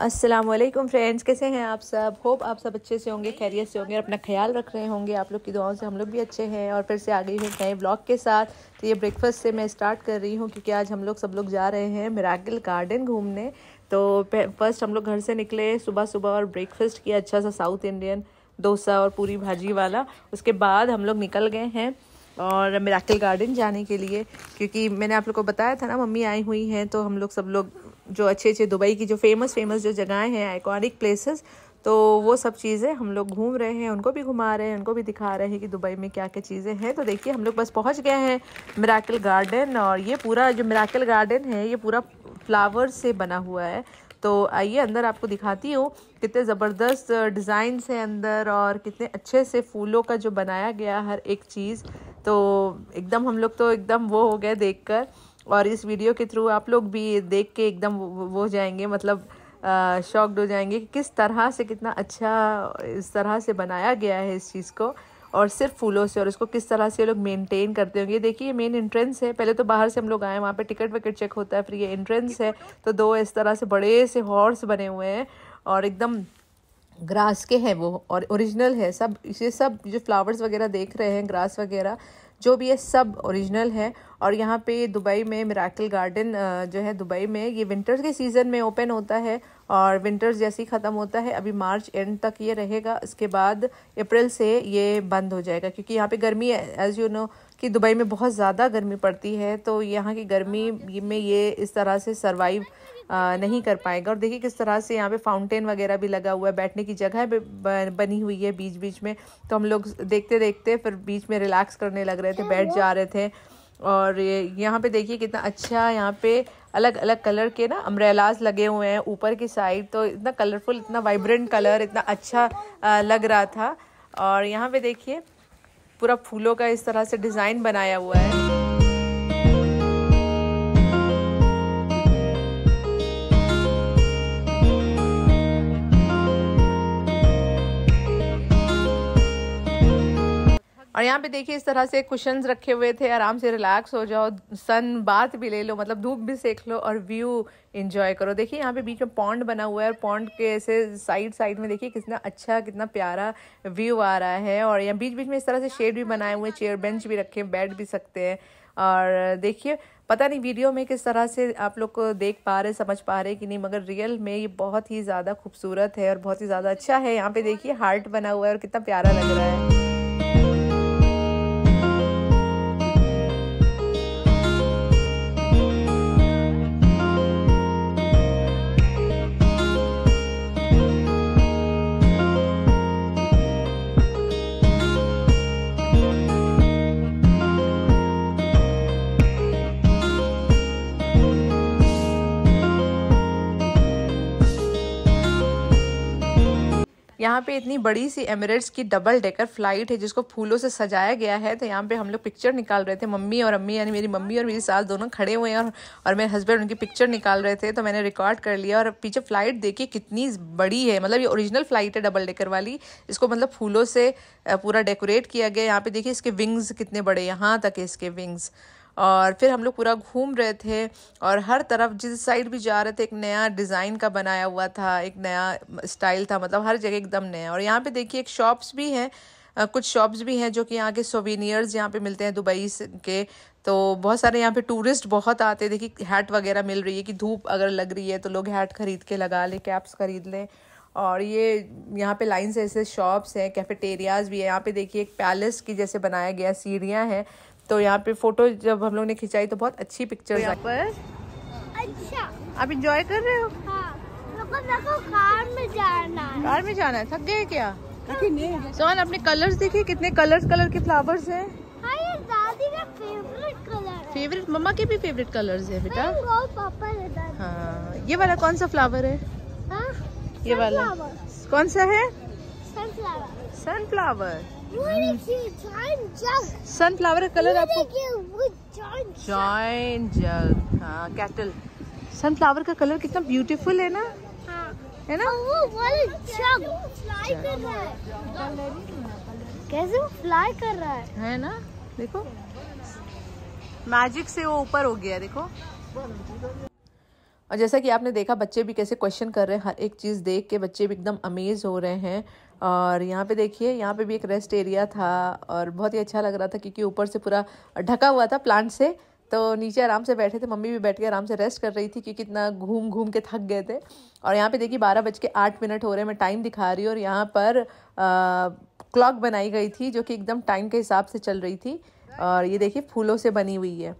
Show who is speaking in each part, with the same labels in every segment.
Speaker 1: Aslam friends कैसे हैं आप सब होप आप सब अच्छे से होंगे खैरियत से होंगे और अपना ख्याल रख रहे होंगे आप लोग की दुआओं से हम लोग भी अच्छे हैं और फिर से आ गई हूँ नए ब्लॉग के साथ तो ये ब्रेकफास्ट से मैं स्टार्ट कर रही हूँ क्योंकि आज हम लोग सब लोग जा रहे हैं मिराकल गार्डन घूमने तो फर्स्ट हम लोग घर से निकले सुबह सुबह और ब्रेकफास्ट किया अच्छा सा साउथ इंडियन डोसा और पूरी भाजी वाला उसके बाद हम लोग निकल गए हैं और मिराकल गार्डन जाने के लिए क्योंकि मैंने आप लोग को बताया था ना मम्मी आई हुई हैं तो हम लोग सब लोग जो अच्छे अच्छे दुबई की जो फेमस फेमस जो जगहें हैं आइकॉनिक प्लेसेस तो वो सब चीज़ें हम लोग घूम रहे हैं उनको भी घुमा रहे हैं उनको भी दिखा रहे हैं कि दुबई में क्या क्या चीज़ें हैं तो देखिए हम लोग बस पहुंच गए हैं मिराकल गार्डन और ये पूरा जो मिराकल गार्डन है ये पूरा फ्लावर से बना हुआ है तो आइए अंदर आपको दिखाती हूँ कितने ज़बरदस्त डिज़ाइन है अंदर और कितने अच्छे से फूलों का जो बनाया गया हर एक चीज़ तो एकदम हम लोग तो एकदम वो हो गए कर और इस वीडियो के थ्रू आप लोग भी देख के एकदम वो जाएंगे मतलब शॉक्ड हो जाएंगे कि किस तरह से कितना अच्छा इस तरह से बनाया गया है इस चीज़ को और सिर्फ फूलों से और इसको किस तरह से ये लोग मेंटेन करते होंगे देखिए ये मेन एंट्रेंस है पहले तो बाहर से हम लोग आए वहाँ पे टिकट विकेट चेक होता है फिर ये एंट्रेंस है तो दो इस तरह से बड़े से हॉर्स बने हुए हैं और एकदम ग्रास के हैं वो और ओरिजिनल है सब ये सब जो फ्लावर्स वगैरह देख रहे हैं ग्रास वगैरह जो भी है सब ओरिजिनल है और यहाँ पे दुबई में मिराकल गार्डन जो है दुबई में ये विंटर्स के सीज़न में ओपन होता है और विंटर्स जैसे ही ख़त्म होता है अभी मार्च एंड तक ये रहेगा इसके बाद अप्रैल से ये बंद हो जाएगा क्योंकि यहाँ पे गर्मी एज़ यू नो कि दुबई में बहुत ज़्यादा गर्मी पड़ती है तो यहाँ की गर्मी में ये इस तरह से सर्वाइव नहीं कर पाएगा और देखिए किस तरह से यहाँ पे फाउंटेन वगैरह भी लगा हुआ है बैठने की जगह बनी हुई है बीच बीच में तो हम लोग देखते देखते फिर बीच में रिलैक्स करने लग रहे थे बैठ जा रहे थे और यहाँ पे देखिए कितना अच्छा यहाँ पे अलग अलग कलर के ना अम्ब्रेलाज लगे हुए हैं ऊपर की साइड तो इतना कलरफुल इतना वाइब्रेंट कलर इतना अच्छा लग रहा था और यहाँ पे देखिए पूरा फूलों का इस तरह से डिज़ाइन बनाया हुआ है और यहाँ पे देखिए इस तरह से कुशन रखे हुए थे आराम से रिलैक्स हो जाओ सन बात भी ले लो मतलब धूप भी सेक लो और व्यू इन्जॉय करो देखिए यहाँ पे बीच में पॉन्ड बना हुआ है और पॉन्ड के ऐसे साइड साइड में देखिए कितना अच्छा कितना प्यारा व्यू आ रहा है और यहाँ बीच बीच में इस तरह से शेड भी बनाए हुए चेयर बेंच भी रखे बैठ भी सकते हैं और देखिए पता नहीं वीडियो में किस तरह से आप लोग को देख पा रहे समझ पा रहे कि नहीं मगर रियल में ये बहुत ही ज़्यादा खूबसूरत है और बहुत ही ज़्यादा अच्छा है यहाँ पे देखिए हार्ट बना हुआ है और कितना प्यारा लग रहा है यहाँ पे इतनी बड़ी सी एमरेट्स की डबल डेकर फ्लाइट है जिसको फूलों से सजाया गया है तो यहाँ पे हम लोग पिक्चर निकाल रहे थे मम्मी और अम्मी यानी मेरी मम्मी और मेरी सास दोनों खड़े हुए हैं और, और मेरे हस्बैंड उनकी पिक्चर निकाल रहे थे तो मैंने रिकॉर्ड कर लिया और पीछे फ्लाइट देखिए कितनी बड़ी है मतलब ये ओरिजिनल फ्लाइट है डबल डेकर वाली इसको मतलब फूलों से पूरा डेकोरेट किया गया यहाँ पे देखिए इसके विंग्स कितने बड़े यहाँ तक है इसके विंग्स और फिर हम लोग पूरा घूम रहे थे और हर तरफ जिस साइड भी जा रहे थे एक नया डिज़ाइन का बनाया हुआ था एक नया स्टाइल था मतलब हर जगह एकदम नया और यहाँ पे देखिए एक शॉप्स भी हैं कुछ शॉप्स भी हैं जो कि यहाँ के सोवीनियर्स यहाँ पे मिलते हैं दुबई के तो बहुत सारे यहाँ पे टूरिस्ट बहुत आते हैं देखिए हैट वगैरह मिल रही है कि धूप अगर लग रही है तो लोग हैट खरीद के लगा लें कैप्स खरीद लें और ये यहाँ पे लाइन से ऐसे शॉप्स हैं कैफेटेरियाज भी है यहाँ पे देखिए एक पैलेस की जैसे बनाया गया सीढ़ियाँ हैं तो यहाँ पे फोटो जब हम लोग ने खिंचाई तो बहुत अच्छी पिक्चर तो यहाँ पर अच्छा आप इंजॉय कर रहे हो हाँ। कार में जाना है कार में जाना है थक गए क्या सोन अपने कलर्स देखे कितने कलर्स कलर के फ्लावर्स हैं हाँ ये दादी का फेवरेट कलर फेवरेट मम्मा के भी फेवरेट कलर्स है बेटा हाँ ये वाला कौन सा फ्लावर है हाँ? ये वाला कौन सा है सनफ्लावर सनफ्लावर सनफ्लावर हाँ, का कलर आपको जॉइन जल हाँ कैटल सनफ्लावर का कलर कितना ब्यूटीफुल है ना हाँ. है ना वो oh, कैसे वो फ्लाई कर रहा है है ना देखो मैजिक से वो ऊपर हो गया देखो और जैसा कि आपने देखा बच्चे भी कैसे क्वेश्चन कर रहे हैं हर एक चीज़ देख के बच्चे भी एकदम अमेज हो रहे हैं और यहाँ पे देखिए यहाँ पे भी एक रेस्ट एरिया था और बहुत ही अच्छा लग रहा था क्योंकि ऊपर से पूरा ढका हुआ था प्लांट से तो नीचे आराम से बैठे थे मम्मी भी बैठ के आराम से रेस्ट कर रही थी क्योंकि इतना घूम घूम के थक गए थे और यहाँ पे देखिए बारह बज के आठ मिनट हो रहे हैं मैं टाइम दिखा रही हूँ और यहाँ पर क्लॉक बनाई गई थी जो कि एकदम टाइम के हिसाब से चल रही थी और ये देखिए फूलों से बनी हुई है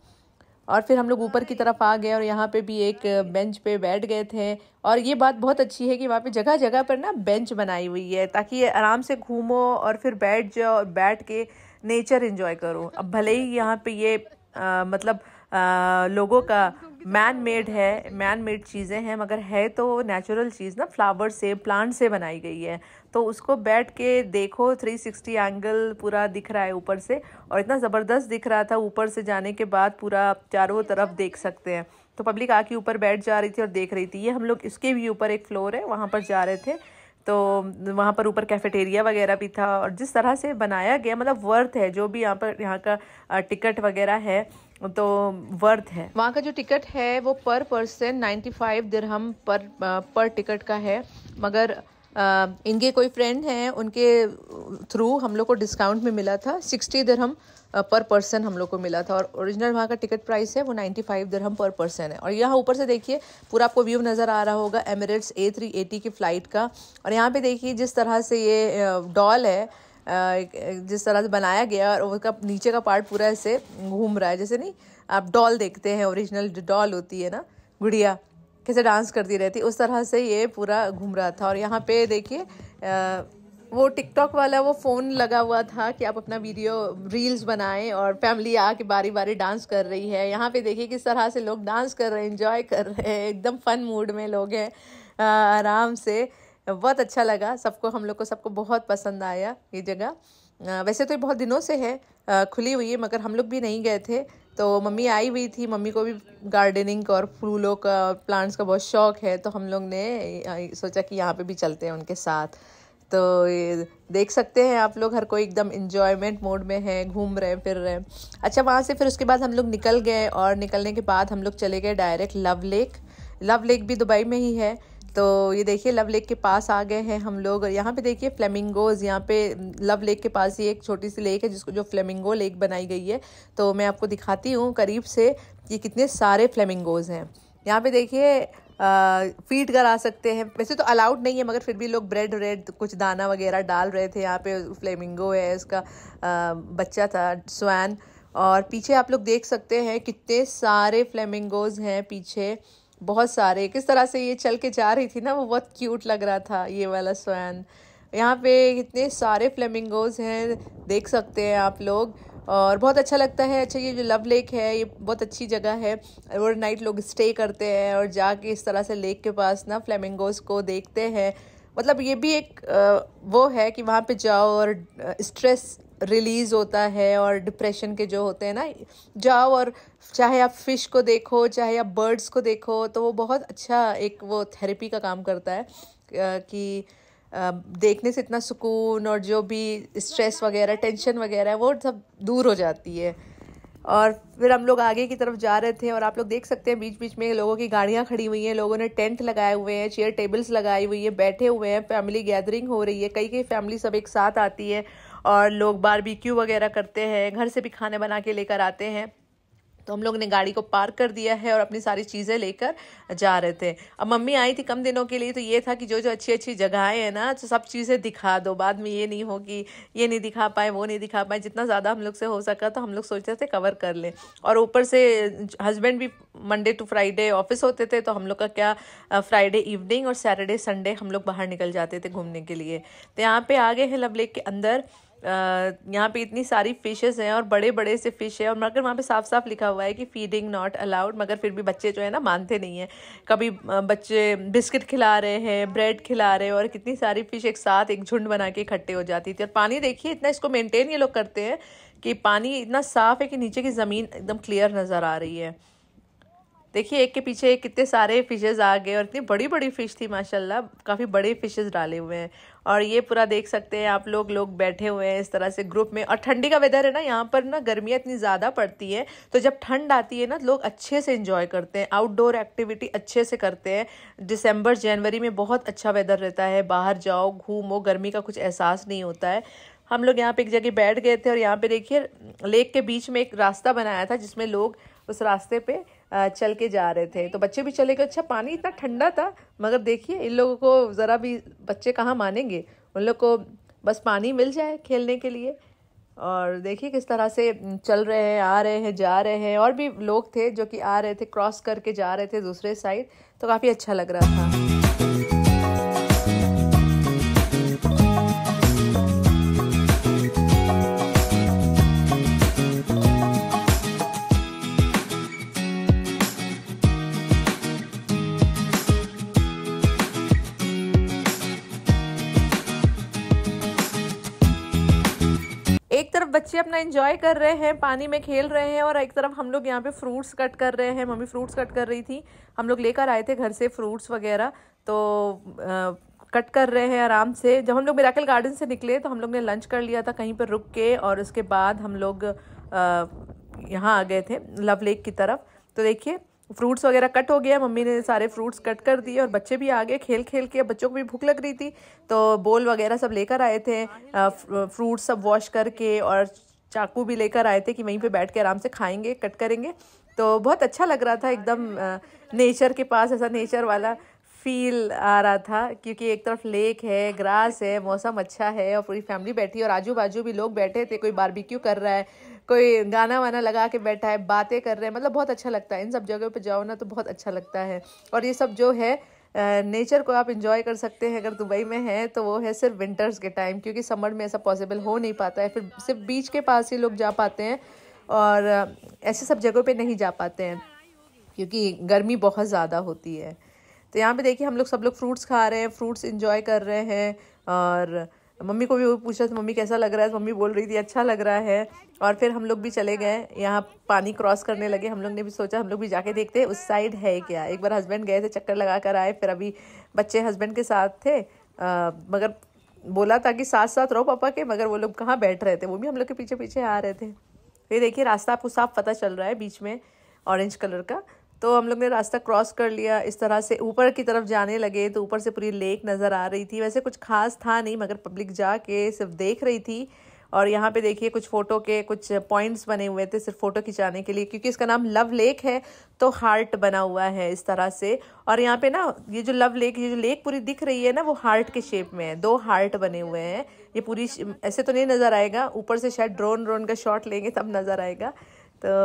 Speaker 1: और फिर हम लोग ऊपर की तरफ आ गए और यहाँ पे भी एक बेंच पे बैठ गए थे और ये बात बहुत अच्छी है कि वहाँ पे जगह जगह पर ना बेंच बनाई हुई है ताकि आराम से घूमो और फिर बैठ जाओ और बैठ के नेचर इन्जॉय करो अब भले ही यहाँ पे ये आ, मतलब आ, लोगों का तो मैन मेड है मैन मेड चीज़ें हैं मगर है तो नेचुरल चीज़ ना फ्लावर से प्लांट से बनाई गई है तो उसको बैठ के देखो 360 एंगल पूरा दिख रहा है ऊपर से और इतना ज़बरदस्त दिख रहा था ऊपर से जाने के बाद पूरा आप चारों तरफ देख सकते हैं तो पब्लिक आके ऊपर बैठ जा रही थी और देख रही थी ये हम लोग इसके भी ऊपर एक फ्लोर है वहाँ पर जा रहे थे तो वहाँ पर ऊपर कैफेटेरिया वगैरह भी था और जिस तरह से बनाया गया मतलब वर्थ है जो भी यहाँ पर यहाँ का टिकट वगैरह है तो वर्थ है वहाँ का जो टिकट है वो पर पर्सन नाइन्टी फाइव दिरहम पर पर टिकट का है मगर आ, इनके कोई फ्रेंड हैं उनके थ्रू हम लोग को डिस्काउंट में मिला था सिक्सटी दिरहम पर पर्सन हम लोग को मिला था और ओरिजिनल वहाँ का टिकट प्राइस है वो नाइन्टी फाइव दिरहम पर पर्सन है और यहाँ ऊपर से देखिए पूरा आपको व्यू नज़र आ रहा होगा एमरेट्स ए थ्री एटी की फ़्लाइट का और यहाँ पे देखिए जिस तरह से ये डॉल है जिस तरह से बनाया गया और उसका नीचे का पार्ट पूरा ऐसे घूम रहा है जैसे नहीं आप डॉल देखते हैं ओरिजिनल जो डॉल होती है ना गुड़िया कैसे डांस करती रहती उस तरह से ये पूरा घूम रहा था और यहाँ पे देखिए वो टिकटॉक वाला वो फ़ोन लगा हुआ था कि आप अपना वीडियो रील्स बनाएं और फैमिली आके बारी बारी डांस कर रही है यहाँ पे देखिए किस तरह से लोग डांस कर रहे हैं इंजॉय कर रहे हैं एकदम फ़न मूड में लोग हैं आराम से बहुत अच्छा लगा सबको हम लोग को सबको बहुत पसंद आया ये जगह वैसे तो ये बहुत दिनों से है खुली हुई है मगर हम लोग भी नहीं गए थे तो मम्मी आई हुई थी मम्मी को भी गार्डनिंग का और फूलों का प्लांट्स का बहुत शौक है तो हम लोग ने सोचा कि यहाँ पे भी चलते हैं उनके साथ तो ये देख सकते हैं आप लोग हर कोई एकदम इन्जॉयमेंट मोड में है घूम रहे हैं फिर रहे हैं अच्छा वहाँ से फिर उसके बाद हम लोग निकल गए और निकलने के बाद हम लोग चले गए direct love lake love lake भी दुबई में ही है तो ये देखिए लव लेक के पास आ गए हैं हम लोग यहाँ पे देखिए फ्लेमिंगोज यहाँ पे लव लेक के पास ही एक छोटी सी लेक है जिसको जो फ्लेमिंगो लेक बनाई गई है तो मैं आपको दिखाती हूँ करीब से ये कितने सारे फ्लेमिंगोज हैं यहाँ पे देखिए फीड करा सकते हैं वैसे तो अलाउड नहीं है मगर फिर भी लोग ब्रेड व्रेड कुछ दाना वगैरह डाल रहे थे यहाँ पे फ्लेमिंगो है उसका आ, बच्चा था स्वैन और पीछे आप लोग देख सकते हैं कितने सारे फ्लेमिंगोज हैं पीछे बहुत सारे किस तरह से ये चल के जा रही थी ना वो बहुत क्यूट लग रहा था ये वाला स्वैन यहाँ पे इतने सारे फ्लेमिंगोज हैं देख सकते हैं आप लोग और बहुत अच्छा लगता है अच्छा ये जो लव लेक है ये बहुत अच्छी जगह है ओवर नाइट लोग स्टे करते हैं और जाके इस तरह से लेक के पास ना फ्लेमिंगोज को देखते हैं मतलब ये भी एक वो है कि वहाँ पे जाओ और स्ट्रेस रिलीज़ होता है और डिप्रेशन के जो होते हैं ना जाओ और चाहे आप फिश को देखो चाहे आप बर्ड्स को देखो तो वो बहुत अच्छा एक वो थेरेपी का काम करता है कि देखने से इतना सुकून और जो भी स्ट्रेस वगैरह टेंशन वगैरह वो सब दूर हो जाती है और फिर हम लोग आगे की तरफ जा रहे थे और आप लोग देख सकते हैं बीच बीच में लोगों की गाड़ियाँ खड़ी हुई हैं लोगों ने टेंट लगाए हुए हैं चेयर टेबल्स लगाई हुई है बैठे हुए हैं फैमिली गैदरिंग हो रही है कई कई फैमिली सब एक साथ आती है और लोग बारबेक्यू वगैरह करते हैं घर से भी खाने बना के लेकर आते हैं तो हम लोग ने गाड़ी को पार्क कर दिया है और अपनी सारी चीज़ें लेकर जा रहे थे अब मम्मी आई थी कम दिनों के लिए तो ये था कि जो जो अच्छी अच्छी जगहें हैं ना तो सब चीज़ें दिखा दो बाद में ये नहीं हो कि ये नहीं दिखा पाए वो नहीं दिखा पाए जितना ज़्यादा हम लोग से हो सका तो हम लोग सोचते थे कवर कर लें और ऊपर से हस्बैंड भी मंडे टू फ्राइडे ऑफिस होते थे तो हम लोग का क्या फ्राइडे इवनिंग और सैटरडे संडे हम लोग बाहर निकल जाते थे घूमने के लिए तो यहाँ पे आ गए हैं लव लेक के अंदर यहाँ पे इतनी सारी फिशेस हैं और बड़े बड़े से फ़िश है और मगर वहाँ पे साफ साफ लिखा हुआ है कि फीडिंग नॉट अलाउड मगर फिर भी बच्चे जो है ना मानते नहीं हैं कभी बच्चे बिस्किट खिला रहे हैं ब्रेड खिला रहे हैं और कितनी सारी फ़िश एक साथ एक झुंड बना के इकट्ठे हो जाती थी और पानी देखिए इतना इसको मेनटेन ये लोग करते हैं कि पानी इतना साफ़ है कि नीचे की ज़मीन एकदम क्लियर नज़र आ रही है देखिए एक के पीछे कितने सारे फिशेज़ आ गए और इतनी बड़ी बड़ी फ़िश थी माशाल्लाह काफ़ी बड़े फिशेज़ डाले हुए हैं और ये पूरा देख सकते हैं आप लोग लोग बैठे हुए हैं इस तरह से ग्रुप में और ठंडी का वेदर है ना यहाँ पर ना गर्मियाँ इतनी ज़्यादा पड़ती है तो जब ठंड आती है ना तो लोग अच्छे से इंजॉय करते हैं आउटडोर एक्टिविटी अच्छे से करते हैं दिसंबर जनवरी में बहुत अच्छा वेदर रहता है बाहर जाओ घूमो गर्मी का कुछ एहसास नहीं होता है हम लोग यहाँ पे एक जगह बैठ गए थे और यहाँ पे देखिए लेक के बीच में एक रास्ता बनाया था जिसमें लोग उस रास्ते पे चल के जा रहे थे तो बच्चे भी चले गए अच्छा पानी इतना ठंडा था मगर देखिए इन लोगों को ज़रा भी बच्चे कहाँ मानेंगे उन लोग को बस पानी मिल जाए खेलने के लिए और देखिए किस तरह से चल रहे हैं आ रहे हैं जा रहे हैं और भी लोग थे जो कि आ रहे थे क्रॉस करके जा रहे थे दूसरे साइड तो काफ़ी अच्छा लग रहा था तरफ बच्चे अपना इंजॉय कर रहे हैं पानी में खेल रहे हैं और एक तरफ हम लोग यहाँ पे फ्रूट्स कट कर रहे हैं मम्मी फ्रूट्स कट कर रही थी हम लोग लेकर आए थे घर से फ्रूट्स वगैरह तो आ, कट कर रहे हैं आराम से जब हम लोग मेराकल गार्डन से निकले तो हम लोग ने लंच कर लिया था कहीं पर रुक के और उसके बाद हम लोग यहाँ आ गए थे लव लेक की तरफ तो देखिए फ्रूट्स वगैरह कट हो गया मम्मी ने सारे फ्रूट्स कट कर दिए और बच्चे भी आ गए खेल खेल के बच्चों को भी भूख लग रही थी तो बोल वगैरह सब लेकर आए थे फ्रूट्स सब वॉश करके और चाकू भी लेकर आए थे कि वहीं पे बैठ के आराम से खाएंगे कट करेंगे तो बहुत अच्छा लग रहा था एकदम नेचर के पास ऐसा नेचर वाला फील आ रहा था क्योंकि एक तरफ लेक है ग्रास है मौसम अच्छा है और पूरी फैमिली बैठी है और आजू बाजू भी लोग बैठे थे कोई बारबेक्यू कर रहा है कोई गाना वाना लगा के बैठा है बातें कर रहे हैं मतलब बहुत अच्छा लगता है इन सब जगहों पर जाओ ना तो बहुत अच्छा लगता है और ये सब जो है नेचर को आप इंजॉय कर सकते हैं अगर दुबई में हैं तो वो है सिर्फ विंटर्स के टाइम क्योंकि समर में ऐसा पॉसिबल हो नहीं पाता है फिर सिर्फ बीच के पास ही लोग जा पाते हैं और ऐसे सब जगहों पे नहीं जा पाते हैं क्योंकि गर्मी बहुत ज़्यादा होती है तो यहाँ पे देखिए हम लोग सब लोग फ्रूट्स खा रहे हैं फ्रूट्स इंजॉय कर रहे हैं और मम्मी को भी पूछा था मम्मी कैसा लग रहा है तो मम्मी बोल रही थी अच्छा लग रहा है और फिर हम लोग भी चले गए यहाँ पानी क्रॉस करने लगे हम लोग ने भी सोचा हम लोग भी जाके देखते उस साइड है क्या एक बार हस्बैंड गए थे चक्कर लगा कर आए फिर अभी बच्चे हस्बैंड के साथ थे आ, मगर बोला था कि साथ साथ रहो पापा के मगर वो लोग कहाँ बैठ रहे थे वो भी हम लोग के पीछे पीछे आ रहे थे ये देखिए रास्ता आपको साफ पता चल रहा है बीच में ऑरेंज कलर का तो हम लोग ने रास्ता क्रॉस कर लिया इस तरह से ऊपर की तरफ जाने लगे तो ऊपर से पूरी लेक नज़र आ रही थी वैसे कुछ खास था नहीं मगर पब्लिक जाके सिर्फ देख रही थी और यहाँ पे देखिए कुछ फ़ोटो के कुछ पॉइंट्स बने हुए थे सिर्फ फ़ोटो खिंचाने के लिए क्योंकि इसका नाम लव लेक है तो हार्ट बना हुआ है इस तरह से और यहाँ पे ना ये जो लव लेक ये जो लेक पूरी दिख रही है ना वो हार्ट के शेप में है दो हार्ट बने हुए हैं ये पूरी ऐसे तो नहीं नज़र आएगा ऊपर से शायद ड्रोन ड्रोन का शॉट लेंगे तब नज़र आएगा तो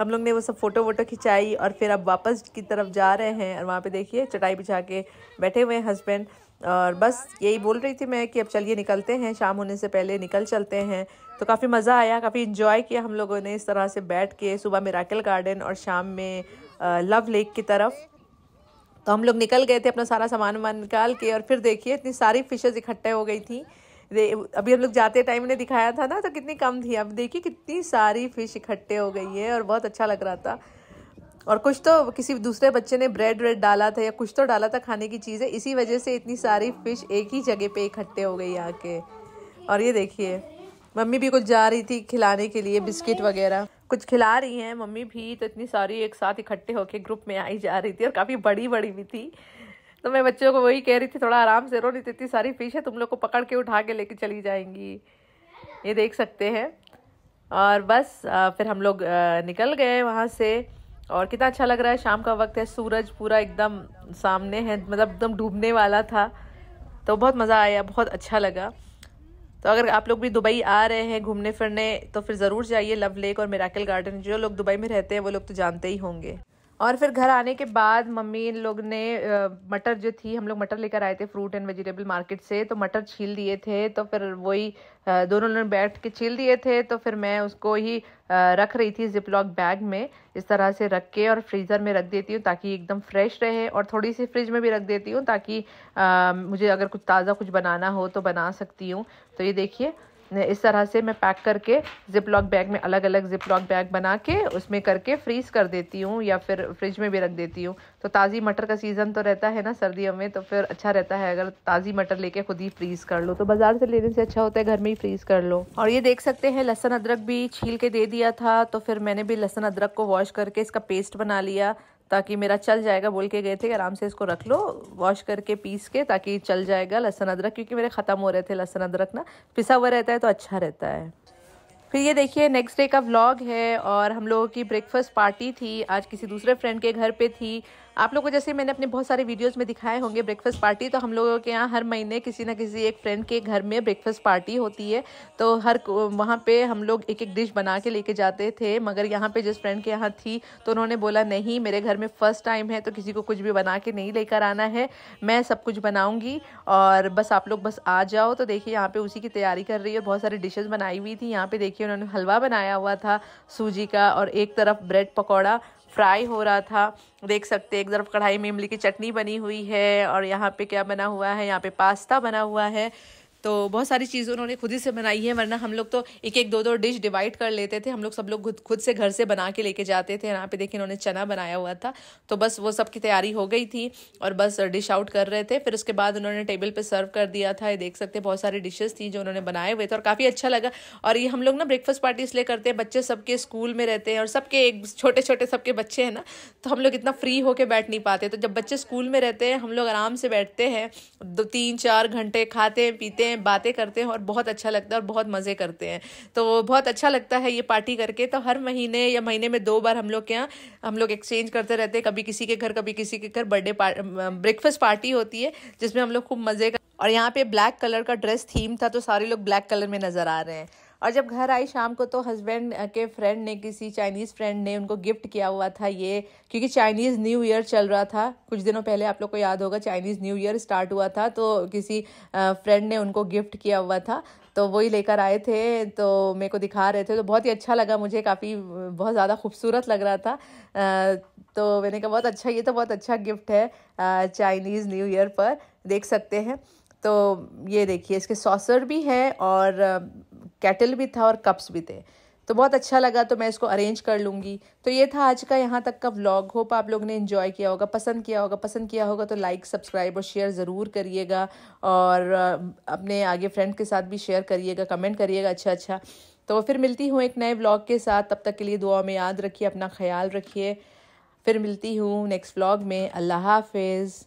Speaker 1: हम लोग ने वो सब फ़ोटो वोटो खिंचाई और फिर अब वापस की तरफ जा रहे हैं और वहाँ पे देखिए चटाई बिछा के बैठे हुए हैं हस्बैंड और बस यही बोल रही थी मैं कि अब चलिए निकलते हैं शाम होने से पहले निकल चलते हैं तो काफ़ी मज़ा आया काफ़ी इन्जॉय किया हम लोगों ने इस तरह से बैठ के सुबह मेराकल गार्डन और शाम में लव लेक की तरफ तो हम लोग निकल गए थे अपना सारा सामान वामान निकाल के और फिर देखिए इतनी सारी फिशेज़ इकट्ठे हो गई थी अभी हम लोग जाते टाइम ने दिखाया था ना तो कितनी कम थी अब देखिए कितनी सारी फिश इकट्ठे हो गई है और बहुत अच्छा लग रहा था और कुछ तो किसी दूसरे बच्चे ने ब्रेड व्रेड डाला था या कुछ तो डाला था खाने की चीज़ें इसी वजह से इतनी सारी फिश एक ही जगह पे इकट्ठे हो गई यहाँ के और ये देखिए मम्मी भी कुछ जा रही थी खिलाने के लिए बिस्किट वगैरह कुछ खिला रही हैं मम्मी भी तो इतनी सारी एक साथ इकट्ठे होके ग्रुप में आई जा रही थी और काफ़ी बड़ी बड़ी भी थी तो मैं बच्चों को वही कह रही थी थोड़ा आराम से रो नहीं इतनी सारी फिश है तुम लोग को पकड़ के उठा के लेके चली जाएंगी ये देख सकते हैं और बस फिर हम लोग निकल गए वहाँ से और कितना अच्छा लग रहा है शाम का वक्त है सूरज पूरा एकदम सामने है मतलब एकदम डूबने वाला था तो बहुत मज़ा आया बहुत अच्छा लगा तो अगर आप लोग भी दुबई आ रहे हैं घूमने फिरने तो फिर ज़रूर जाइए लव लेक और मेराकल गार्डन जो लोग दुबई में रहते हैं वो लोग तो जानते ही होंगे और फिर घर आने के बाद मम्मी इन लोग ने मटर जो थी हम लोग मटर लेकर आए थे फ्रूट एंड वेजिटेबल मार्केट से तो मटर छील दिए थे तो फिर वही दोनों ने बैठ के छील दिए थे तो फिर मैं उसको ही रख रही थी जिप लॉक बैग में इस तरह से रख के और फ्रीज़र में रख देती हूँ ताकि एकदम फ्रेश रहे और थोड़ी सी फ्रिज में भी रख देती हूँ ताकि मुझे अगर कुछ ताज़ा कुछ बनाना हो तो बना सकती हूँ तो ये देखिए इस तरह से मैं पैक करके ज़िप लॉक बैग में अलग अलग ज़िप लॉक बैग बना के उसमें करके फ्रीज़ कर देती हूँ या फिर फ्रिज में भी रख देती हूँ तो ताज़ी मटर का सीज़न तो रहता है ना सर्दियों में तो फिर अच्छा रहता है अगर ताज़ी मटर लेके खुद ही फ्रीज़ कर लो तो बाज़ार से लेने से अच्छा होता है घर में ही फ्रीज़ कर लो और ये देख सकते हैं लहसन अदरक भी छील के दे दिया था तो फिर मैंने भी लहसन अदरक को वॉश करके इसका पेस्ट बना लिया ताकि मेरा चल जाएगा बोल के गए थे कि आराम से इसको रख लो वॉश करके पीस के ताकि चल जाएगा लहसुन अदरक क्योंकि मेरे ख़त्म हो रहे थे लहसुन अदरक ना पिसा हुआ रहता है तो अच्छा रहता है फिर ये देखिए नेक्स्ट डे का व्लॉग है और हम लोगों की ब्रेकफास्ट पार्टी थी आज किसी दूसरे फ्रेंड के घर पे थी आप लोगों को जैसे मैंने अपने बहुत सारे वीडियोस में दिखाए होंगे ब्रेकफास्ट पार्टी तो हम लोगों के यहाँ हर महीने किसी ना किसी एक फ्रेंड के घर में ब्रेकफास्ट पार्टी होती है तो हर वहाँ पे हम लोग एक एक डिश बना के लेके जाते थे मगर यहाँ पे जिस फ्रेंड के यहाँ थी तो उन्होंने बोला नहीं मेरे घर में फ़र्स्ट टाइम है तो किसी को कुछ भी बना के नहीं लेकर आना है मैं सब कुछ बनाऊँगी और बस आप लोग बस आ जाओ तो देखिए यहाँ पर उसी की तैयारी कर रही है बहुत सारी डिशेज़ बनाई हुई थी यहाँ पर देखिए उन्होंने हलवा बनाया हुआ था सूजी का और एक तरफ ब्रेड पकौड़ा फ्राई हो रहा था देख सकते एक तरफ कढ़ाई में इमली की चटनी बनी हुई है और यहाँ पे क्या बना हुआ है यहाँ पे पास्ता बना हुआ है तो बहुत सारी चीज़ें उन्होंने खुद ही से बनाई है वरना हम लोग तो एक एक दो दो डिश डिवाइड कर लेते थे हम लोग सब लोग खुद खुद से घर से बना के लेके जाते थे यहाँ पे देखिए इन्होंने चना बनाया हुआ था तो बस वो सब की तैयारी हो गई थी और बस डिश आउट कर रहे थे फिर उसके बाद उन्होंने टेबल पर सर्व कर दिया था ये देख सकते बहुत सारी डिशेज़ थी जो उन्होंने बनाए हुए थे और काफ़ी अच्छा लगा और ये हम लोग ना ब्रेकफास्ट पार्टी इसलिए करते हैं बच्चे सबके स्कूल में रहते हैं और सबके एक छोटे छोटे सबके बच्चे हैं ना तो हम लोग इतना फ्री होकर बैठ नहीं पाते तो जब बच्चे स्कूल में रहते हैं हम लोग आराम से बैठते हैं दो तीन चार घंटे खाते हैं पीते हैं हैं बातें करते हैं और बहुत अच्छा लगता है और बहुत मज़े करते हैं तो बहुत अच्छा लगता है ये पार्टी करके तो हर महीने या महीने में दो बार हम लोग के यहाँ हम लोग एक्सचेंज करते रहते हैं कभी किसी के घर कभी किसी के घर बर्थडे ब्रेकफास्ट पार्टी होती है जिसमें हम लोग खूब मज़े कर और यहाँ पे ब्लैक कलर का ड्रेस थीम था तो सारे लोग ब्लैक कलर में नज़र आ रहे हैं और जब घर आई शाम को तो हस्बैंड के फ्रेंड ने किसी चाइनीज़ फ्रेंड ने उनको गिफ्ट किया हुआ था ये क्योंकि चाइनीज़ न्यू ईयर चल रहा था कुछ दिनों पहले आप लोग को याद होगा चाइनीज़ न्यू ईयर स्टार्ट हुआ था तो किसी फ्रेंड ने उनको गिफ्ट किया हुआ था तो वही लेकर आए थे तो मेरे को दिखा रहे थे तो बहुत ही अच्छा लगा मुझे काफ़ी बहुत ज़्यादा खूबसूरत लग रहा था तो मैंने कहा बहुत अच्छा ये तो बहुत अच्छा गिफ्ट है चाइनीज़ न्यू ईयर पर देख सकते हैं तो ये देखिए इसके सॉसर भी हैं और कैटल भी था और कप्स भी थे तो बहुत अच्छा लगा तो मैं इसको अरेंज कर लूँगी तो ये था आज का यहाँ तक का व्लॉग होप आप लोग ने इन्जॉय किया होगा पसंद किया होगा पसंद किया होगा तो लाइक सब्सक्राइब और शेयर ज़रूर करिएगा और अपने आगे फ्रेंड के साथ भी शेयर करिएगा कमेंट करिएगा अच्छा अच्छा तो फिर मिलती हूँ एक नए व्लॉग के साथ तब तक के लिए दुआ में याद रखिए अपना ख्याल रखिए फिर मिलती हूँ नेक्स्ट व्लॉग में अल्लाह हाफिज़